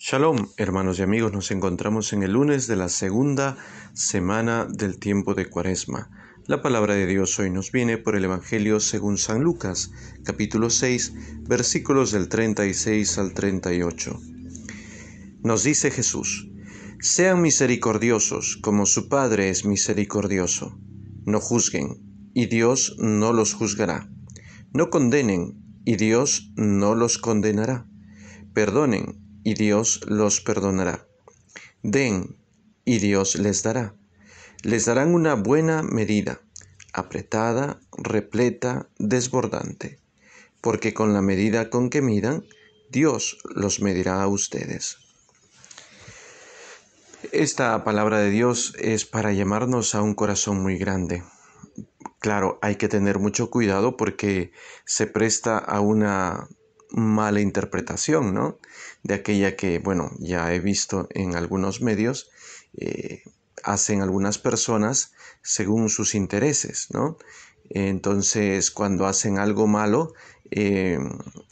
Shalom, hermanos y amigos, nos encontramos en el lunes de la segunda semana del tiempo de Cuaresma. La palabra de Dios hoy nos viene por el Evangelio según San Lucas, capítulo 6, versículos del 36 al 38. Nos dice Jesús, Sean misericordiosos como su Padre es misericordioso. No juzguen, y Dios no los juzgará. No condenen, y Dios no los condenará. Perdonen y Dios los perdonará. Den, y Dios les dará. Les darán una buena medida, apretada, repleta, desbordante, porque con la medida con que midan, Dios los medirá a ustedes. Esta palabra de Dios es para llamarnos a un corazón muy grande. Claro, hay que tener mucho cuidado porque se presta a una mala interpretación, ¿no? De aquella que, bueno, ya he visto en algunos medios, eh, hacen algunas personas según sus intereses, ¿no? Entonces, cuando hacen algo malo, em,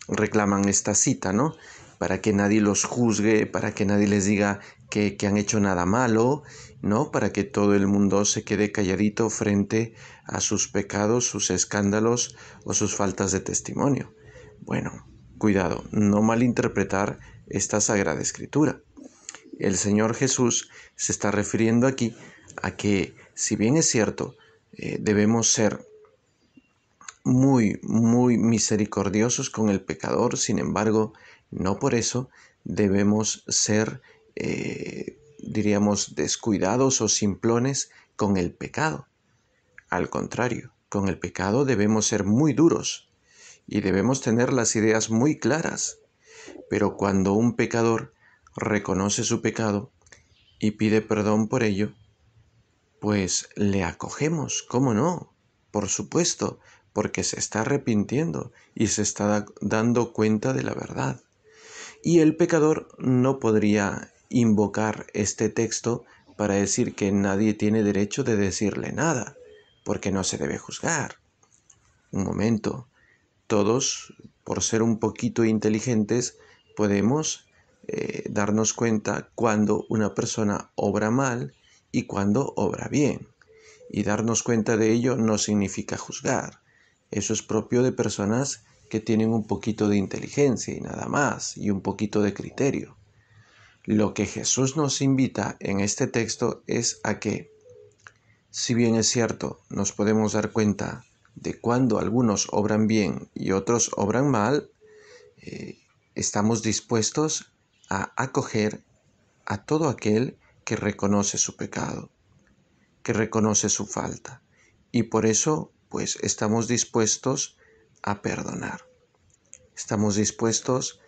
reclaman esta cita, ¿no? Para que nadie los juzgue, para que nadie les diga que, que, han hecho nada malo, ¿no? Para que todo el mundo se quede calladito frente a sus pecados, sus escándalos o sus faltas de testimonio. Bueno, Cuidado, no malinterpretar esta sagrada escritura. El Señor Jesús se está refiriendo aquí a que, si bien es cierto, eh, debemos ser muy, muy misericordiosos con el pecador, sin embargo, no por eso debemos ser, eh, diríamos, descuidados o simplones con el pecado. Al contrario, con el pecado debemos ser muy duros, y debemos tener las ideas muy claras. Pero cuando un pecador reconoce su pecado y pide perdón por ello, pues le acogemos, ¿cómo no? Por supuesto, porque se está arrepintiendo y se está dando cuenta de la verdad. Y el pecador no podría invocar este texto para decir que nadie tiene derecho de decirle nada, porque no se debe juzgar. Un momento, todos, por ser un poquito inteligentes, podemos eh, darnos cuenta cuando una persona obra mal y cuando obra bien. Y darnos cuenta de ello no significa juzgar. Eso es propio de personas que tienen un poquito de inteligencia y nada más, y un poquito de criterio. Lo que Jesús nos invita en este texto es a que, si bien es cierto, nos podemos dar cuenta de cuando algunos obran bien y otros obran mal, eh, estamos dispuestos a acoger a todo aquel que reconoce su pecado, que reconoce su falta. Y por eso, pues, estamos dispuestos a perdonar. Estamos dispuestos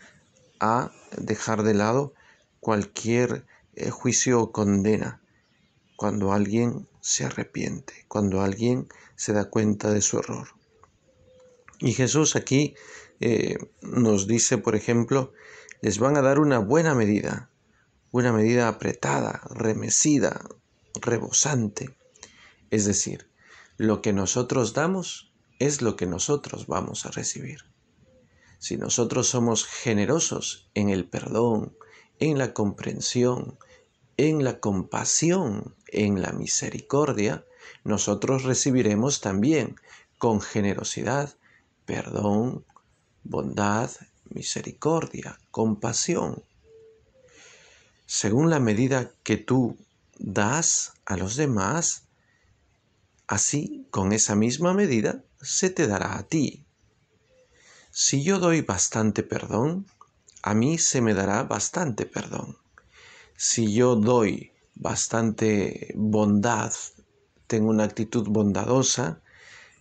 a dejar de lado cualquier eh, juicio o condena cuando alguien se arrepiente, cuando alguien se da cuenta de su error. Y Jesús aquí eh, nos dice, por ejemplo, les van a dar una buena medida, una medida apretada, remecida, rebosante. Es decir, lo que nosotros damos es lo que nosotros vamos a recibir. Si nosotros somos generosos en el perdón, en la comprensión, en la compasión, en la misericordia, nosotros recibiremos también con generosidad, perdón, bondad, misericordia, compasión. Según la medida que tú das a los demás, así con esa misma medida se te dará a ti. Si yo doy bastante perdón, a mí se me dará bastante perdón si yo doy bastante bondad, tengo una actitud bondadosa,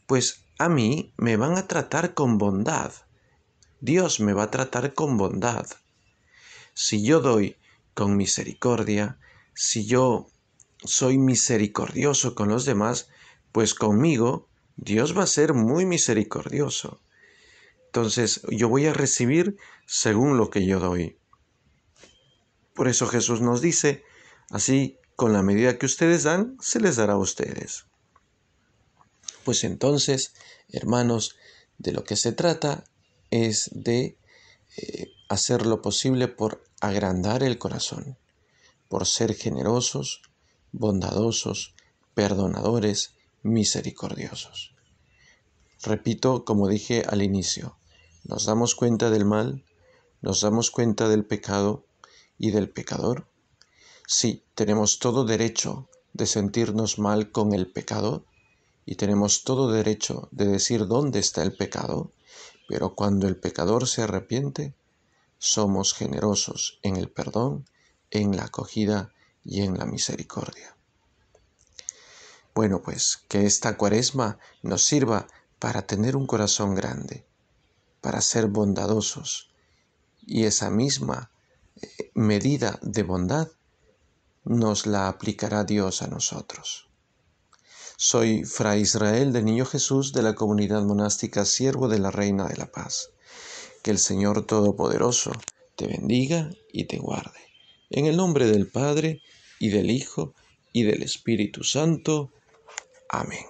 pues a mí me van a tratar con bondad. Dios me va a tratar con bondad. Si yo doy con misericordia, si yo soy misericordioso con los demás, pues conmigo Dios va a ser muy misericordioso. Entonces yo voy a recibir según lo que yo doy. Por eso Jesús nos dice, así con la medida que ustedes dan, se les dará a ustedes. Pues entonces, hermanos, de lo que se trata es de eh, hacer lo posible por agrandar el corazón, por ser generosos, bondadosos, perdonadores, misericordiosos. Repito, como dije al inicio, nos damos cuenta del mal, nos damos cuenta del pecado, y del pecador? Sí, tenemos todo derecho de sentirnos mal con el pecado y tenemos todo derecho de decir dónde está el pecado, pero cuando el pecador se arrepiente, somos generosos en el perdón, en la acogida y en la misericordia. Bueno, pues que esta cuaresma nos sirva para tener un corazón grande, para ser bondadosos, y esa misma medida de bondad nos la aplicará Dios a nosotros. Soy Fra Israel del Niño Jesús de la comunidad monástica Siervo de la Reina de la Paz. Que el Señor Todopoderoso te bendiga y te guarde. En el nombre del Padre, y del Hijo, y del Espíritu Santo. Amén.